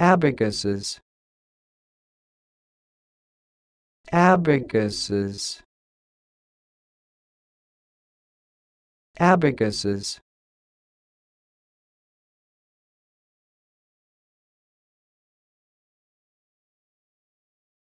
abacuses abacuses abacuses